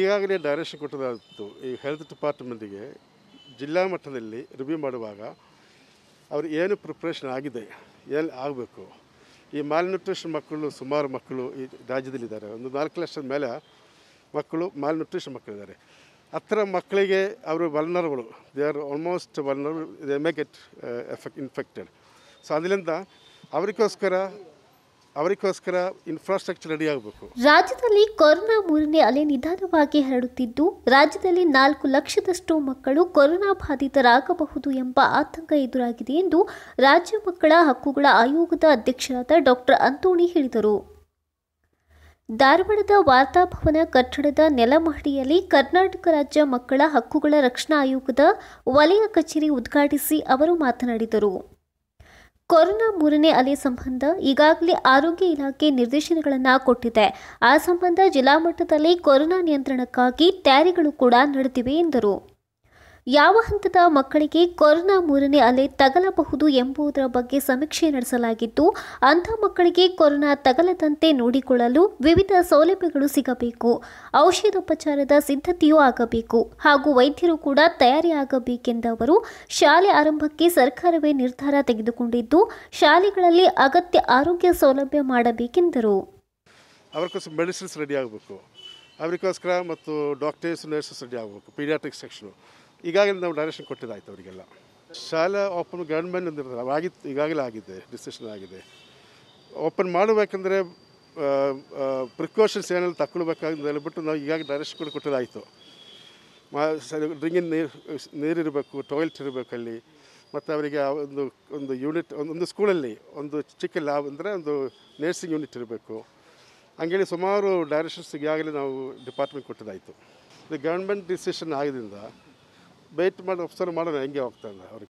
ಈಗಾಗಲೇ ಡೈರೆಕ್ಷನ್ ಕೊಟ್ಟದಾಗಿತ್ತು ಈ ಹೆಲ್ತ್ ಡಿಪಾರ್ಟ್ಮೆಂಟಿಗೆ ಜಿಲ್ಲಾ ಮಟ್ಟದಲ್ಲಿ ರಿವ್ಯೂ ಮಾಡುವಾಗ ಅವ್ರು ಏನು ಪ್ರಿಪ್ರೇಷನ್ ಆಗಿದೆ ಎಲ್ಲಿ ಆಗಬೇಕು ಈ ಮಾಲ್ನ್ಯೂಟ್ರಿಷನ್ ಮಕ್ಕಳು ಸುಮಾರು ಮಕ್ಕಳು ಈ ರಾಜ್ಯದಲ್ಲಿದ್ದಾರೆ ಒಂದು ನಾಲ್ಕು ಲಕ್ಷದ ಮೇಲೆ ಮಕ್ಕಳು ಮಾಲ್ನ್ಯೂಟ್ರಿಷನ್ ನ್ಯೂಟ್ರಿಷನ್ ಮಕ್ಕಳಿದ್ದಾರೆ ಹತ್ತಿರ ಮಕ್ಕಳಿಗೆ ಅವರು ವಲ್ನರ್ಗಳು they are almost vulnerable they make get effect infected so ಅದರಿಂದ ಅವರಿಗೋಸ್ಕರ ಅವರಿಗೋಸ್ಕರ ಇನ್ಫ್ರಾಸ್ಟ್ರಕ್ಚರ್ ರೆಡಿ ಆಗಬೇಕು ರಾಜ್ಯದಲ್ಲಿ ಕೊರೋನಾ ಮೂರನೇ ಅಲೆ ನಿಧಾನವಾಗಿ ಹರಡುತ್ತಿದ್ದು ರಾಜ್ಯದಲ್ಲಿ ನಾಲ್ಕು ಲಕ್ಷದಷ್ಟು ಮಕ್ಕಳು ಕೊರೋನಾ ಬಾಧಿತರಾಗಬಹುದು ಎಂಬ ಆತಂಕ ಎದುರಾಗಿದೆ ಎಂದು ರಾಜ್ಯ ಮಕ್ಕಳ ಹಕ್ಕುಗಳ ಆಯೋಗದ ಅಧ್ಯಕ್ಷರಾದ ಡಾಕ್ಟರ್ ಅಂತೋಣಿ ಹೇಳಿದರು ಧಾರವಾಡದ ವಾರ್ತಾಭವನ ಕಟ್ಟಡದ ನೆಲಮಹಡಿಯಲ್ಲಿ ಕರ್ನಾಟಕ ರಾಜ್ಯ ಮಕ್ಕಳ ಹಕ್ಕುಗಳ ರಕ್ಷಣಾ ಆಯೋಗದ ವಲಯ ಕಚೇರಿ ಉದ್ಘಾಟಿಸಿ ಅವರು ಮಾತನಾಡಿದರು ಕೊರೋನಾ ಮೂರನೇ ಅಲೆ ಸಂಬಂಧ ಈಗಾಗಲೇ ಆರೋಗ್ಯ ಇಲಾಖೆ ನಿರ್ದೇಶನಗಳನ್ನು ಕೊಟ್ಟಿದೆ ಆ ಸಂಬಂಧ ಜಿಲ್ಲಾ ಮಟ್ಟದಲ್ಲಿ ಕೊರೋನಾ ನಿಯಂತ್ರಣಕ್ಕಾಗಿ ತಯಾರಿಗಳು ಕೂಡ ನಡೆದಿವೆ ಎಂದರು ಯಾವ ಹಂತದ ಮಕ್ಕಳಿಗೆ ಕೊರೋನಾ ಮೂರನೇ ಅಲೆ ತಗಲಬಹುದು ಎಂಬುದರ ಬಗ್ಗೆ ಸಮೀಕ್ಷೆ ನಡೆಸಲಾಗಿದ್ದು ಅಂಥ ಮಕ್ಕಳಿಗೆ ಕೊರೋನಾ ತಗಲದಂತೆ ನೋಡಿಕೊಳ್ಳಲು ವಿವಿಧ ಸೌಲಭ್ಯಗಳು ಸಿಗಬೇಕು ಔಷಧೋಪಚಾರದ ಸಿದ್ಧತೆಯೂ ಆಗಬೇಕು ಹಾಗೂ ವೈದ್ಯರು ಕೂಡ ತಯಾರಿ ಅವರು ಶಾಲೆ ಆರಂಭಕ್ಕೆ ಸರ್ಕಾರವೇ ನಿರ್ಧಾರ ತೆಗೆದುಕೊಂಡಿದ್ದು ಶಾಲೆಗಳಲ್ಲಿ ಅಗತ್ಯ ಆರೋಗ್ಯ ಸೌಲಭ್ಯ ಮಾಡಬೇಕೆಂದರು ರೆಡಿ ಆಗಬೇಕು ಅವರಿಗೋಸ್ಕರ ಮತ್ತು ಡಾಕ್ಟರ್ಸ್ ನರ್ಸಸ್ ರೆಡಿ ಆಗಬೇಕು ಪೀಡಿಯಾಟ್ರಿಕ್ ಸೆಕ್ಷನು ಈಗಾಗಲೇ ನಾವು ಡೈರೆಕ್ಷನ್ ಕೊಟ್ಟಿದ್ದಾಯ್ತು ಅವರಿಗೆಲ್ಲ ಶಾಲೆ ಓಪನ್ ಗೌರ್ಮೆಂಟ್ ಇರ್ತದೆ ಆಗಿತ್ತು ಈಗಾಗಲೇ ಆಗಿದೆ ಡಿಸಿಷನ್ ಆಗಿದೆ ಓಪನ್ ಮಾಡಬೇಕಂದ್ರೆ ಪ್ರಿಕಾಷನ್ಸ್ ಏನೆಲ್ಲ ತಗೊಳ್ಬೇಕಂತ ಹೇಳ್ಬಿಟ್ಟು ನಾವು ಈಗಾಗಲೇ ಡೈರೆಕ್ಷನ್ ಕೂಡ ಕೊಟ್ಟಿದ್ದಾಯಿತು ಮಾ ಡ್ರಿಂಕಿಂಗ್ ನೀರು ನೀರಿರಬೇಕು ಟಾಯ್ಲೆಟ್ ಇರಬೇಕು ಅಲ್ಲಿ ಮತ್ತು ಅವರಿಗೆ ಒಂದು ಒಂದು ಯೂನಿಟ್ ಒಂದು ಸ್ಕೂಲಲ್ಲಿ ಒಂದು ಚಿಕ್ಕ ಲ್ಯಾಬ್ ಅಂದರೆ ಒಂದು ನರ್ಸಿಂಗ್ ಯೂನಿಟ್ ಇರಬೇಕು ಹಂಗೇಳಿ ಸುಮಾರು ಡೈರೆಕ್ಷನ್ಸ್ ಈಗಾಗಲೇ ನಾವು ಡಿಪಾರ್ಟ್ಮೆಂಟ್ ಕೊಟ್ಟಿದ್ದಾಯಿತು ಇದು ಗೌರ್ಮೆಂಟ್ ಡಿಸಿಷನ್ ಆಗಿದ್ದರಿಂದ ವೆಯ್ಟ್ ಮಾಡಿ ಅಪ್ಸರ್ ಮಾಡೋಣ ಹೆಂಗೆ ಹೋಗ್ತಾನೆ ಅವ್ರಿಗೆ